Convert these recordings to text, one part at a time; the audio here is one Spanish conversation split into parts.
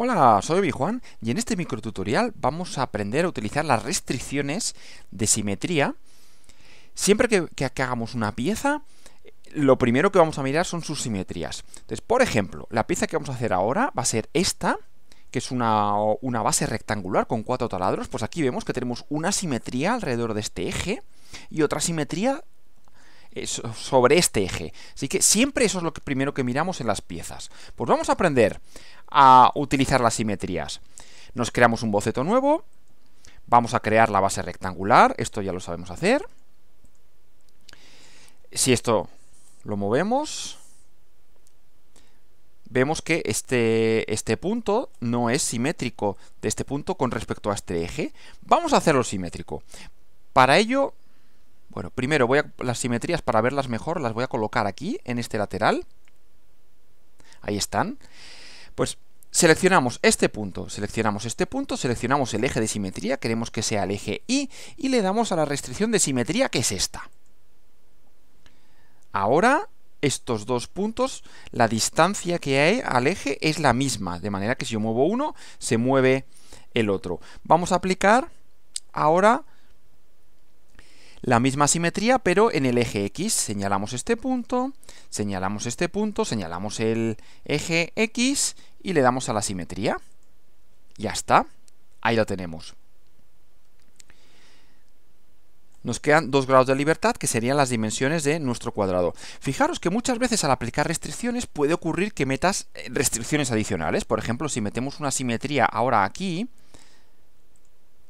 Hola, soy bijuan y en este microtutorial vamos a aprender a utilizar las restricciones de simetría. Siempre que, hagamos una pieza, lo primero que vamos a mirar son sus simetrías. Entonces, por ejemplo, la pieza que vamos a hacer ahora va a ser esta, que es una, una base rectangular con cuatro taladros. Pues aquí vemos que tenemos una simetría alrededor de este eje y otra simetría eh, sobre este eje. Así que siempre eso es lo primero que miramos en las piezas. Pues vamos a aprender a utilizar las simetrías. Nos creamos un boceto nuevo, vamos a crear la base rectangular, esto ya lo sabemos hacer. Si esto lo movemos, vemos que este, este punto no es simétrico de este punto con respecto a este eje. Vamos a hacerlo simétrico. Para ello bueno, primero voy a las simetrías para verlas mejor, las voy a colocar aquí, en este lateral. Ahí están. Pues seleccionamos este punto, seleccionamos este punto, seleccionamos el eje de simetría, queremos que sea el eje Y, y le damos a la restricción de simetría, que es esta. Ahora, estos dos puntos, la distancia que hay al eje es la misma, de manera que si yo muevo uno, se mueve el otro. Vamos a aplicar ahora la misma simetría, pero en el eje X. Señalamos este punto, señalamos este punto, señalamos el eje X y le damos a la simetría. Ya está, ahí la tenemos. Nos quedan dos grados de libertad, que serían las dimensiones de nuestro cuadrado. Fijaros que muchas veces al aplicar restricciones puede ocurrir que metas eh, restricciones adicionales. Por ejemplo, si metemos una simetría ahora aquí,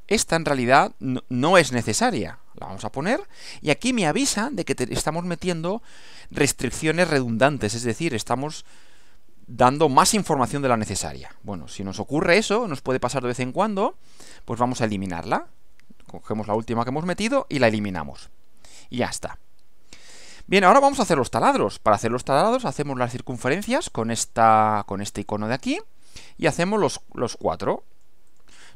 esta en realidad no es necesaria la vamos a poner, y aquí me avisa de que estamos metiendo restricciones redundantes, es decir, estamos dando más información de la necesaria. Bueno, si nos ocurre eso, nos puede pasar de vez en cuando, pues vamos a eliminarla. Cogemos la última que hemos metido y la eliminamos. Y ya está. Bien, ahora vamos a hacer los taladros. Para hacer los taladros hacemos las circunferencias con, esta, con este icono de aquí y hacemos los, los cuatro.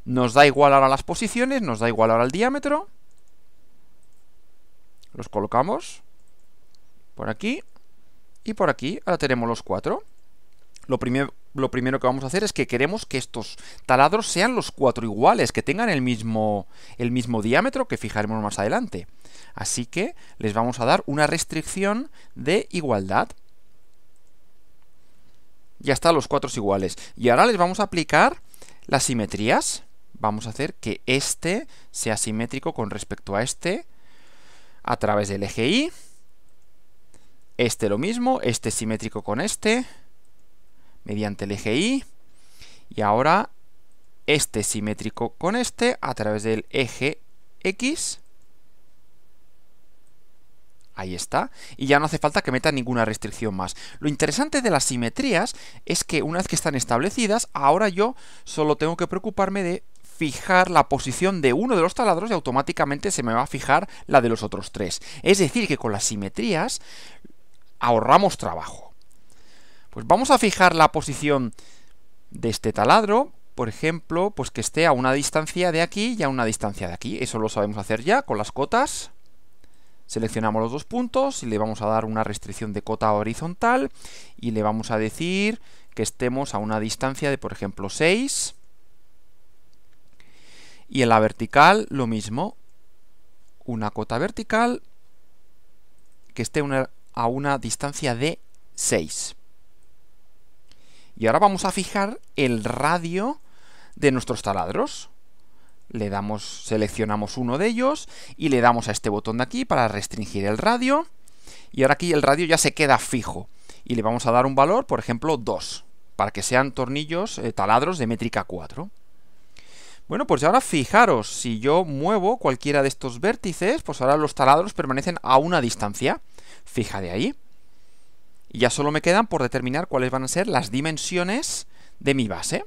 Nos da igual ahora las posiciones, nos da igual ahora el diámetro los colocamos por aquí y por aquí. Ahora tenemos los cuatro. Lo primero, lo primero que vamos a hacer es que queremos que estos taladros sean los cuatro iguales, que tengan el mismo, el mismo diámetro que fijaremos más adelante. Así que les vamos a dar una restricción de igualdad. Ya está, los cuatro iguales. Y ahora les vamos a aplicar las simetrías. Vamos a hacer que este sea simétrico con respecto a este a través del eje Y. Este lo mismo, este simétrico con este, mediante el eje Y. Y ahora este simétrico con este a través del eje X. Ahí está. Y ya no hace falta que meta ninguna restricción más. Lo interesante de las simetrías es que una vez que están establecidas, ahora yo solo tengo que preocuparme de fijar la posición de uno de los taladros y automáticamente se me va a fijar la de los otros tres. Es decir, que con las simetrías ahorramos trabajo. Pues vamos a fijar la posición de este taladro, por ejemplo, pues que esté a una distancia de aquí y a una distancia de aquí. Eso lo sabemos hacer ya con las cotas. Seleccionamos los dos puntos y le vamos a dar una restricción de cota horizontal y le vamos a decir que estemos a una distancia de, por ejemplo, 6 y en la vertical lo mismo, una cota vertical que esté a una distancia de 6. Y ahora vamos a fijar el radio de nuestros taladros. Le damos, seleccionamos uno de ellos y le damos a este botón de aquí para restringir el radio. Y ahora aquí el radio ya se queda fijo. Y le vamos a dar un valor, por ejemplo, 2, para que sean tornillos, eh, taladros de métrica 4. Bueno, pues ahora fijaros, si yo muevo cualquiera de estos vértices, pues ahora los taladros permanecen a una distancia fija de ahí. Y ya solo me quedan por determinar cuáles van a ser las dimensiones de mi base.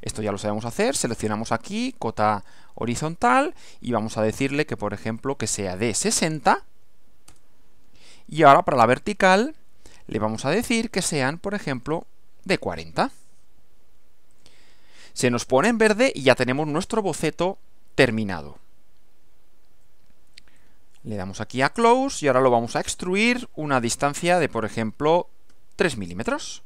Esto ya lo sabemos hacer, seleccionamos aquí, cota horizontal, y vamos a decirle que, por ejemplo, que sea de 60. Y ahora para la vertical le vamos a decir que sean, por ejemplo, de 40. Se nos pone en verde y ya tenemos nuestro boceto terminado. Le damos aquí a Close y ahora lo vamos a extruir una distancia de, por ejemplo, 3 milímetros.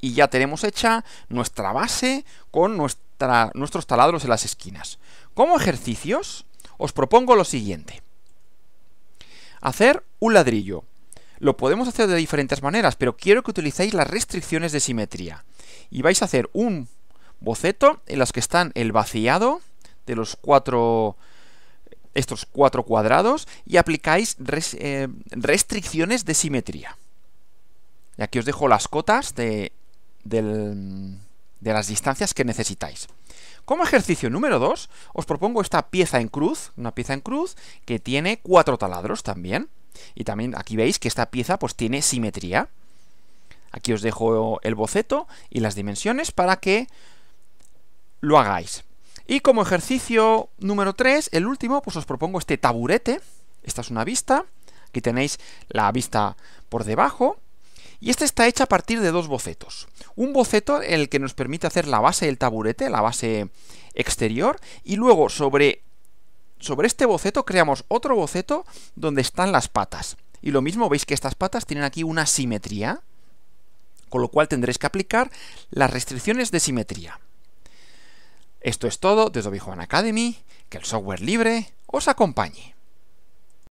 Y ya tenemos hecha nuestra base con nuestros taladros en las esquinas. Como ejercicios, os propongo lo siguiente. Hacer un ladrillo. Lo podemos hacer de diferentes maneras, pero quiero que utilicéis las restricciones de simetría y vais a hacer un boceto en las que están el vaciado de los cuatro estos cuatro cuadrados y aplicáis eh, restricciones de simetría. Y aquí os dejo las cotas de, del, de las distancias que necesitáis. Como ejercicio número 2, os propongo esta pieza en cruz, una pieza en cruz que tiene cuatro taladros también. Y también aquí veis que esta pieza pues tiene simetría. Aquí os dejo el boceto y las dimensiones para que lo hagáis. Y como ejercicio número 3, el último, pues os propongo este taburete. Esta es una vista. Aquí tenéis la vista por debajo. Y esta está hecha a partir de dos bocetos. Un boceto el que nos permite hacer la base del taburete, la base exterior, y luego sobre, sobre este boceto creamos otro boceto donde están las patas. Y lo mismo, veis que estas patas tienen aquí una simetría con lo cual tendréis que aplicar las restricciones de simetría. Esto es todo desde Obi Academy, que el software libre os acompañe.